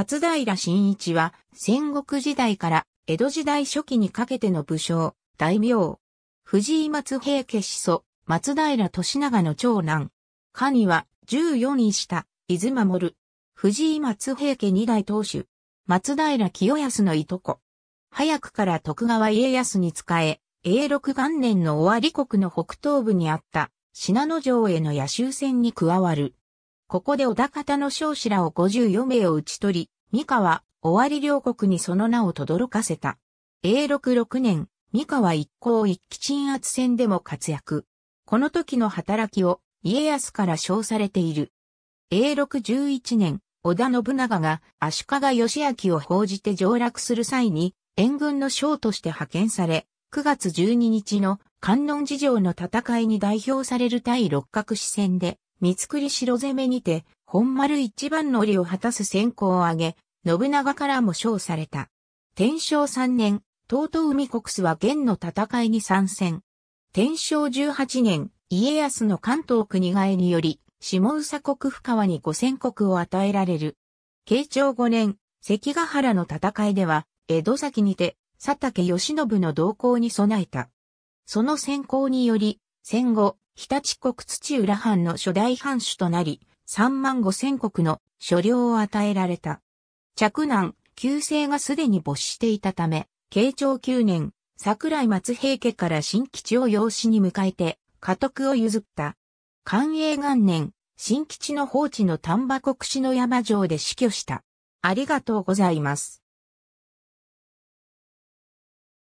松平新一は戦国時代から江戸時代初期にかけての武将、大名。藤井松平家始祖、松平利長の長男。下には14位下、伊豆守。藤井松平家二代当主。松平清康のいとこ。早くから徳川家康に仕え、永禄元年の尾張国の北東部にあった、信濃城への野州戦に加わる。ここで小田方の将士らを54名を打ち取り、三河、尾張両国にその名を轟かせた。永禄6年、三河一向一揆鎮圧戦でも活躍。この時の働きを家康から称されている。永禄11年、織田信長が足利義明を報じて上洛する際に、援軍の将として派遣され、9月12日の観音寺城の戦いに代表される対六角四戦で、三栗城攻めにて、本丸一番乗りを果たす先行を挙げ、信長からも称された。天正3年、東東海国スは元の戦いに参戦。天正18年、家康の関東国替えにより、下宇佐国深川に五千国を与えられる。慶長5年、関ヶ原の戦いでは、江戸崎にて、佐竹義信の動向に備えた。その先行により、戦後、日立国土浦藩の初代藩主となり、3万5千国の所領を与えられた。嫡男、旧姓がすでに没していたため、慶長9年、桜井松平家から新基地を養子に迎えて、家督を譲った。寛永元年、新基地の放置の丹波国士の山城で死去した。ありがとうございます。